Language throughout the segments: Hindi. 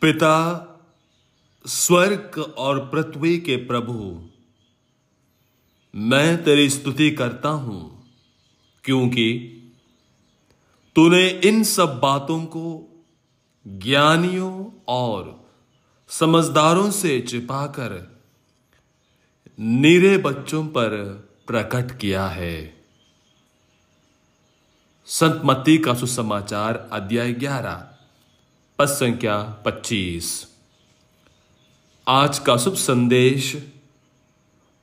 पिता स्वर्ग और पृथ्वी के प्रभु मैं तेरी स्तुति करता हूं क्योंकि तूने इन सब बातों को ज्ञानियों और समझदारों से छिपाकर नीरे बच्चों पर प्रकट किया है संत मत्ती का सुसमाचार अध्याय ग्यारह पद संख्या 25 आज का शुभ संदेश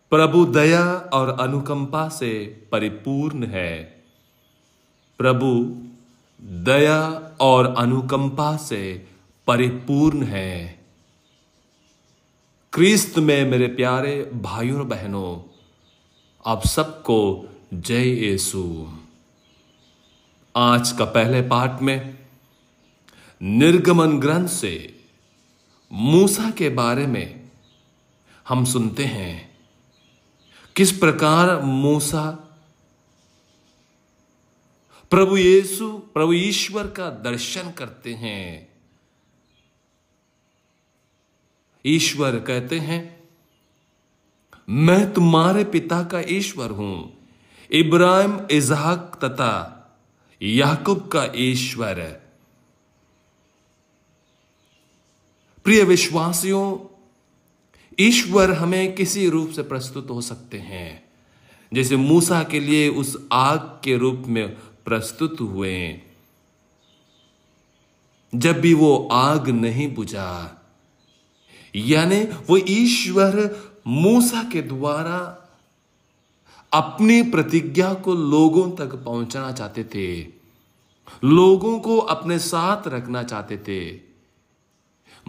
प्रभु दया और अनुकंपा से परिपूर्ण है प्रभु दया और अनुकंपा से परिपूर्ण है क्रिस्त में मेरे प्यारे भाइयों और बहनों आप सबको जय येसु आज का पहले पाठ में निर्गमन ग्रंथ से मूसा के बारे में हम सुनते हैं किस प्रकार मूसा प्रभु येसु प्रभु ईश्वर का दर्शन करते हैं ईश्वर कहते हैं मैं तुम्हारे पिता का ईश्वर हूं इब्राहिम इजहाक तथा याकूब का ईश्वर है प्रिय विश्वासियों ईश्वर हमें किसी रूप से प्रस्तुत हो सकते हैं जैसे मूसा के लिए उस आग के रूप में प्रस्तुत हुए जब भी वो आग नहीं बुझा यानी वो ईश्वर मूसा के द्वारा अपनी प्रतिज्ञा को लोगों तक पहुंचाना चाहते थे लोगों को अपने साथ रखना चाहते थे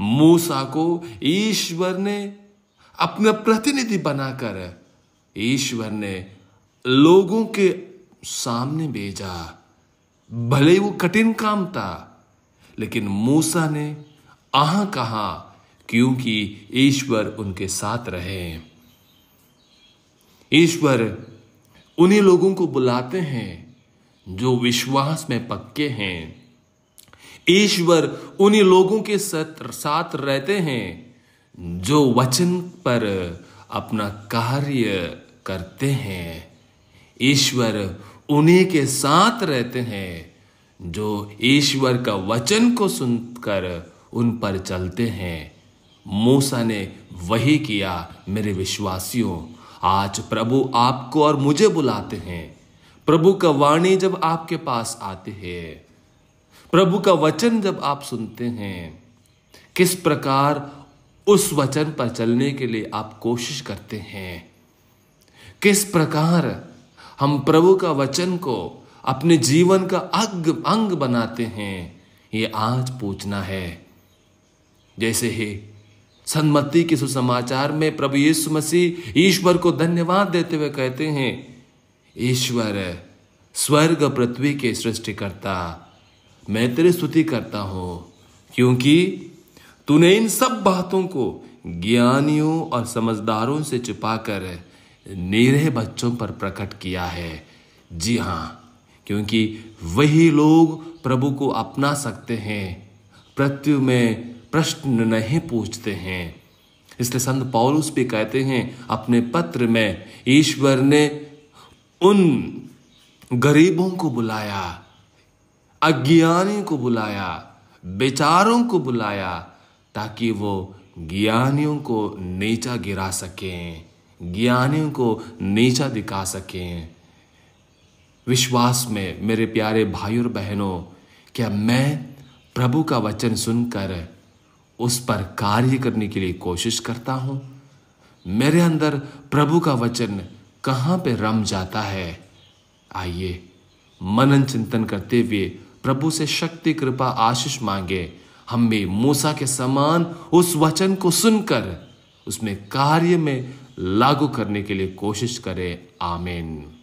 मूसा को ईश्वर ने अपना प्रतिनिधि बनाकर ईश्वर ने लोगों के सामने भेजा भले वो कठिन काम था लेकिन मूसा ने आहा कहा क्योंकि ईश्वर उनके साथ रहे ईश्वर उन्हीं लोगों को बुलाते हैं जो विश्वास में पक्के हैं ईश्वर उन्हीं लोगों के साथ रहते हैं जो वचन पर अपना कार्य करते हैं ईश्वर उन्हीं के साथ रहते हैं जो ईश्वर का वचन को सुनकर उन पर चलते हैं मूसा ने वही किया मेरे विश्वासियों आज प्रभु आपको और मुझे बुलाते हैं प्रभु का वाणी जब आपके पास आते हैं प्रभु का वचन जब आप सुनते हैं किस प्रकार उस वचन पर चलने के लिए आप कोशिश करते हैं किस प्रकार हम प्रभु का वचन को अपने जीवन का अंग अंग बनाते हैं ये आज पूछना है जैसे ही सन्मति के सुसमाचार में प्रभु यीशु मसीह ईश्वर को धन्यवाद देते हुए कहते हैं ईश्वर स्वर्ग पृथ्वी के सृष्टिकर्ता मैं तेरी स्तुति करता हूँ क्योंकि तूने इन सब बातों को ज्ञानियों और समझदारों से छुपाकर निरह बच्चों पर प्रकट किया है जी हाँ क्योंकि वही लोग प्रभु को अपना सकते हैं पृथ्वी में प्रश्न नहीं पूछते हैं इसलिए संत पौलुस भी कहते हैं अपने पत्र में ईश्वर ने उन गरीबों को बुलाया अज्ञानी को बुलाया बेचारों को बुलाया ताकि वो ज्ञानियों को नीचा गिरा सकें ज्ञानियों को नीचा दिखा सकें विश्वास में मेरे प्यारे भाई और बहनों क्या मैं प्रभु का वचन सुनकर उस पर कार्य करने के लिए कोशिश करता हूँ मेरे अंदर प्रभु का वचन कहाँ पे रम जाता है आइए मनन चिंतन करते हुए प्रभु से शक्ति कृपा आशीष मांगे हम भी मूसा के समान उस वचन को सुनकर उसमें कार्य में लागू करने के लिए कोशिश करें आमेन